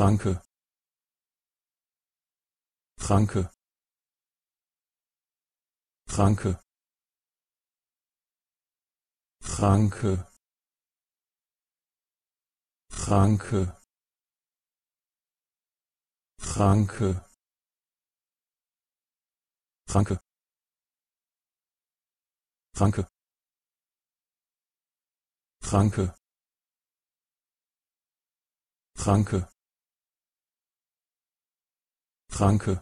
kranke kranke kranke kranke kranke kranke kranke kranke kranke kranke kranke